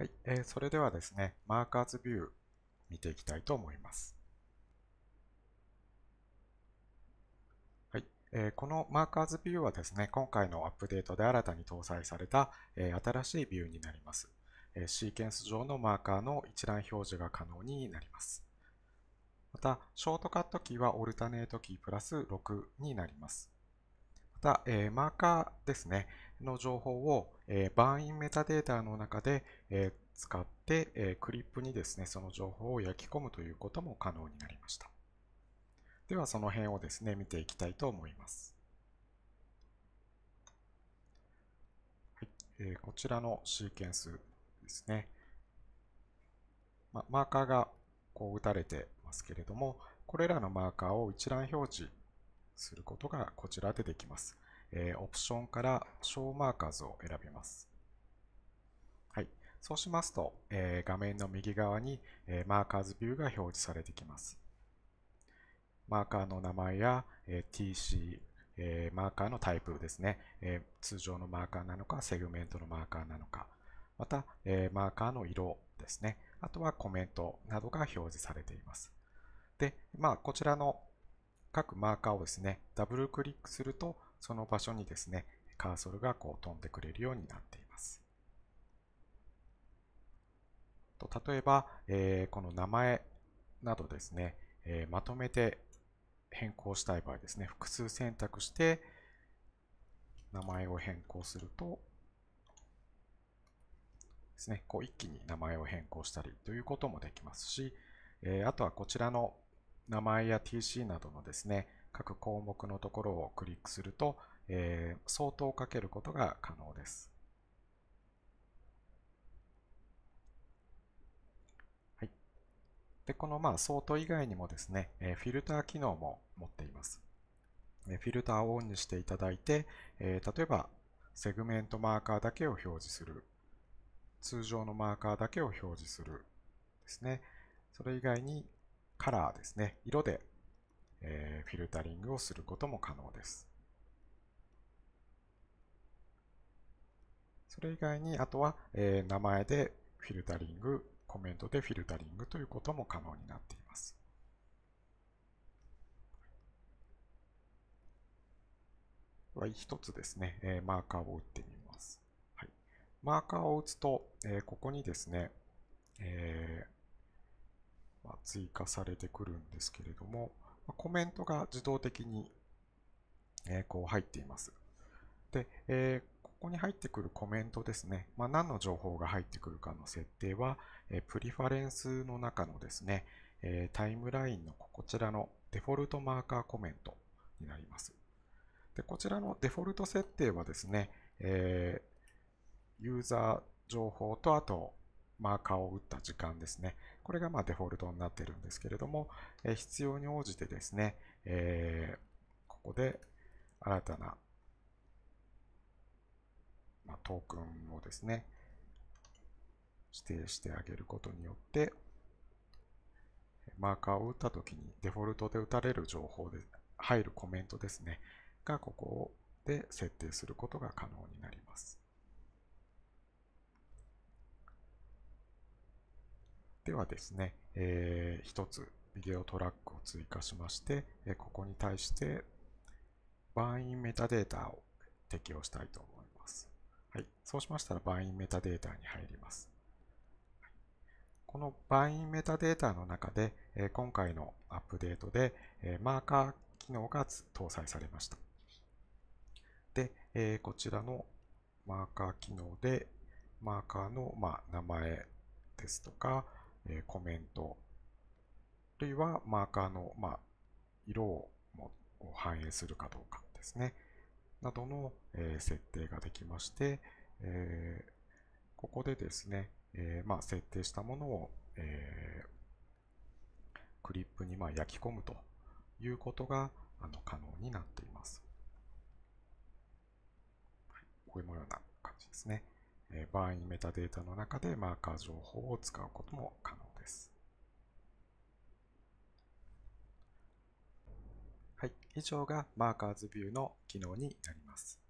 はい、えー、それではですね、マーカーズビュー見ていきたいと思います。はいえー、このマーカーズビューはですね、今回のアップデートで新たに搭載された、えー、新しいビューになります、えー。シーケンス上のマーカーの一覧表示が可能になります。また、ショートカットキーはオルタネートキープラス6になります。た、えー、マーカーですね、の情報を、えー、バーインメタデータの中で、えー、使って、えー、クリップにですね、その情報を焼き込むということも可能になりました。では、その辺をですね、見ていきたいと思います。はいえー、こちらのシーケンスですね。まあ、マーカーがこう打たれてますけれども、これらのマーカーを一覧表示することがこちらでできます。えー、オプションから小マーカーズを選びます。はい。そうしますと、えー、画面の右側に、えー、マーカーズビューが表示されてきます。マーカーの名前や、え TC、えマーカーのタイプですね、え通常のマーカーなのか、セグメントのマーカーなのか、また、えマーカーの色ですね、あとはコメントなどが表示されています。で、まあ、こちらの各マーカーをですね、ダブルクリックすると、その場所にですね、カーソルがこう飛んでくれるようになっています。と例えば、えー、この名前などですね、えー、まとめて変更したい場合ですね、複数選択して、名前を変更すると、ですね、こう一気に名前を変更したりということもできますし、えー、あとはこちらの名前や TC などのですね、各項目のところをクリックすると、えー、相当をかけることが可能です。はい、でこのまあ相当以外にもですね、えー、フィルター機能も持っています。フィルターをオンにしていただいて、えー、例えばセグメントマーカーだけを表示する、通常のマーカーだけを表示するですね。それ以外にカラーですね、色で、えフィルタリングをすることも可能です。それ以外に、あとは、え名前でフィルタリング、コメントでフィルタリングということも可能になっています。は一つですね、えマーカーを打ってみます。はい、マーカーを打つと、えここにですね、え追加されてくるんですけれども、コメントが自動的に、えこう入っています。で、えここに入ってくるコメントですね、まあ、何の情報が入ってくるかの設定は、えプリファレンスの中のですね、えタイムラインのこちらのデフォルトマーカーコメントになります。でこちらのデフォルト設定はですね、えユーザー情報とあとマーカーを打った時間ですね。これがまデフォルトになってるんですけれども、え必要に応じてですね、えここで新たな、まトークンをですね、指定してあげることによって、マーカーを打った時にデフォルトで打たれる情報で入るコメントですね、がここで設定することが可能になります。してはですね、えー、つビデオトラックを追加しまして、えここに対してバインメタデータを適用したいと思います。はい、そうしましたらバインメタデータに入ります。このバインメタデータの中で、え今回のアップデートで、えマーカー機能が搭載されました。で、えこちらのマーカー機能で、マーカーの、ま名前ですとか、えコメント、あるいはマーカーの、まあ、色を反映するかどうかですね、などの、え設定ができまして、えここでですね、えまあ、設定したものを、えクリップにま焼き込むということがあの可能になっています。こういうような感じですね。えー、場合にメタデータの中でマーカー情報を使うことも可能です。はい、以上がマーカーズビューの機能になります。